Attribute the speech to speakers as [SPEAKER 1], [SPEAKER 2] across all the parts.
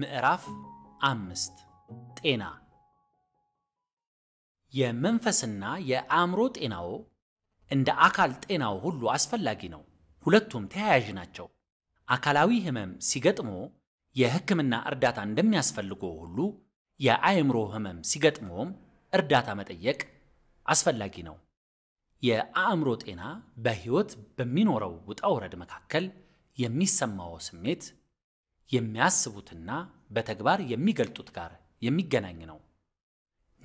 [SPEAKER 1] ምዕራፍ አምስት ጤና የመንፈስና የአእምሮ ጤናዎ እንደ አካል ጤናው ሁሉ አስፈላጊ ነው። ሁለቱም ተያያዥ ናቸው። አካላዊ ህመም ሲገጥሞ የህክምና እርዳታ እንደሚያስፈልጎ ሁሉ የአእምሮ ህመም ሲገጥሞም እርዳታ መጠየቅ አስፈላጊ ነው። የአእምሮ ጤና በህይወት በሚኖረው ውጣ ውረድ መካከል የሚሰማው ስሜት የሚያስቡትና በተግባር የሚገልጡት ጋር የሚገናኝ ነው።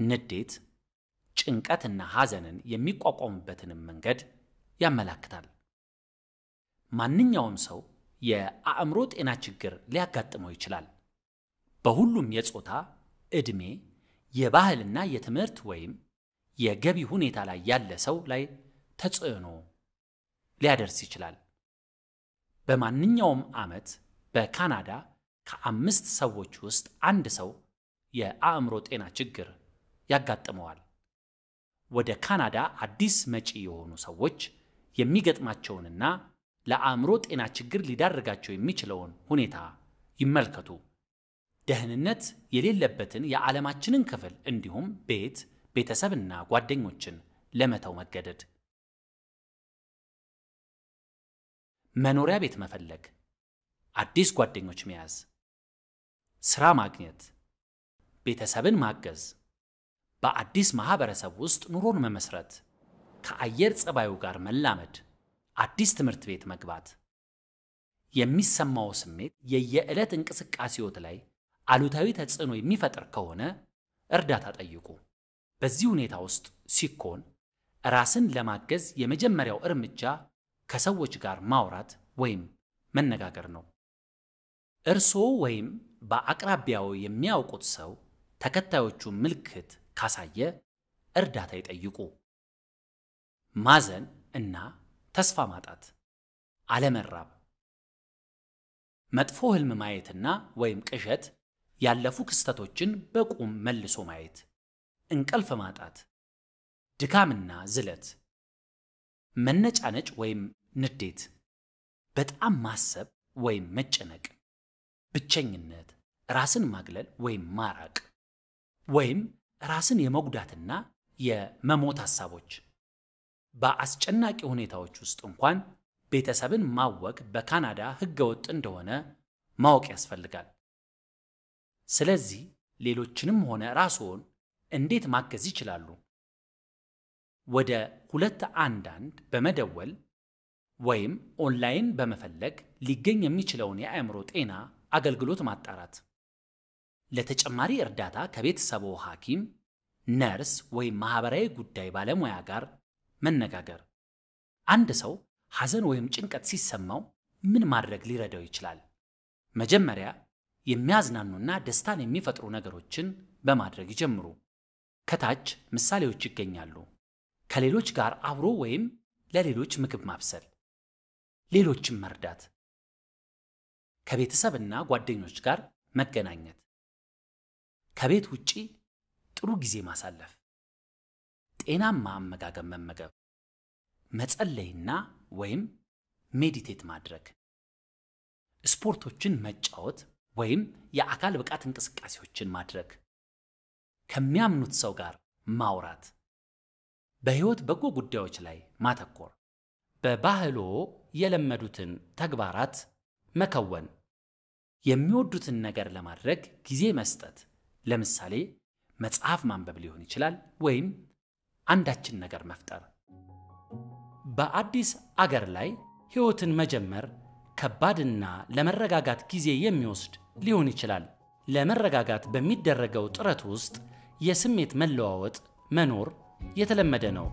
[SPEAKER 1] ንዴት ጭንቀትና ሐዘንን የሚቋቋሙበትንም መንገድ ያመላክታል። ማንኛውም ሰው የአእምሮ ጤና ችግር ሊያጋጥመው ይችላል። በሁሉም የጾታ፣ ዕድሜ፣ የባህልና የትምህርት ወይም የገቢ ሁኔታ ላይ ያለ ሰው ላይ ተጽዕኖ ሊያደርስ ይችላል። በማንኛውም ዓመት በካናዳ ከአምስት ሰዎች ውስጥ አንድ ሰው የአእምሮ ጤና ችግር ያጋጥመዋል። ወደ ካናዳ አዲስ መጪ የሆኑ ሰዎች የሚገጥማቸውንና ለአእምሮ ጤና ችግር ሊዳርጋቸው የሚችለውን ሁኔታ ይመልከቱ። ደህንነት የሌለበትን የዓለማችንን ክፍል እንዲሁም ቤት፣ ቤተሰብና ጓደኞችን ለመተው መገደድ፣ መኖሪያ ቤት መፈለግ አዲስ ጓደኞች መያዝ፣ ሥራ ማግኘት፣ ቤተሰብን ማገዝ፣ በአዲስ ማኅበረሰብ ውስጥ ኑሮን መመስረት፣ ከአየር ጸባዩ ጋር መላመድ፣ አዲስ ትምህርት ቤት መግባት። የሚሰማው ስሜት የየዕለት እንቅስቃሴዎት ላይ አሉታዊ ተጽዕኖ የሚፈጥር ከሆነ እርዳታ ጠይቁ። በዚህ ሁኔታ ውስጥ ሲኮን ራስን ለማገዝ የመጀመሪያው እርምጃ ከሰዎች ጋር ማውራት ወይም መነጋገር ነው። እርስዎ ወይም በአቅራቢያው የሚያውቁት ሰው ተከታዮቹ ምልክት ካሳየ እርዳታ ይጠይቁ። ማዘን እና ተስፋ ማጣት፣ አለመራብ፣ መጥፎ ህልም ማየትና ወይም ቅዠት፣ ያለፉ ክስተቶችን በቁም መልሶ ማየት፣ እንቅልፍ ማጣት፣ ድካምና ዝለት፣ መነጫነጭ ወይም ንዴት፣ በጣም ማሰብ ወይም መጨነቅ ብቸኝነት፣ ራስን ማግለል ወይም ማራቅ ወይም ራስን የመጉዳትና የመሞት ሐሳቦች። በአስጨናቂ ሁኔታዎች ውስጥ እንኳን ቤተሰብን ማወቅ በካናዳ ሕገወጥ እንደሆነ ማወቅ ያስፈልጋል። ስለዚህ ሌሎችንም ሆነ ራስዎን እንዴት ማገዝ ይችላሉ? ወደ ሁለት አንዳንድ በመደወል ወይም ኦንላይን በመፈለግ ሊገኝ የሚችለውን የአእምሮ ጤና አገልግሎት ማጣራት ለተጨማሪ እርዳታ ከቤተሰቦ ሐኪም፣ ነርስ ወይም ማህበራዊ ጉዳይ ባለሙያ ጋር መነጋገር። አንድ ሰው ሐዘን ወይም ጭንቀት ሲሰማው ምን ማድረግ ሊረዳው ይችላል? መጀመሪያ የሚያዝናኑና ደስታን የሚፈጥሩ ነገሮችን በማድረግ ይጀምሩ። ከታች ምሳሌዎች ይገኛሉ። ከሌሎች ጋር አብሮ ወይም ለሌሎች ምግብ ማብሰል፣ ሌሎችን መርዳት፣ ከቤተሰብና ጓደኞች ጋር መገናኘት፣ ከቤት ውጪ ጥሩ ጊዜ ማሳለፍ፣ ጤናማ አመጋገብ መመገብ፣ መጸለይና ወይም ሜዲቴት ማድረግ፣ ስፖርቶችን መጫወት ወይም የአካል ብቃት እንቅስቃሴዎችን ማድረግ፣ ከሚያምኑት ሰው ጋር ማውራት፣ በህይወት በጎ ጉዳዮች ላይ ማተኮር፣ በባህሎ የለመዱትን ተግባራት መከወን የሚወዱትን ነገር ለማድረግ ጊዜ መስጠት፣ ለምሳሌ መጽሐፍ ማንበብ ሊሆን ይችላል ወይም አንዳችን ነገር መፍጠር። በአዲስ አገር ላይ ሕይወትን መጀመር ከባድና ለመረጋጋት ጊዜ የሚወስድ ሊሆን ይችላል። ለመረጋጋት በሚደረገው ጥረት ውስጥ የስሜት መለዋወጥ መኖር የተለመደ ነው።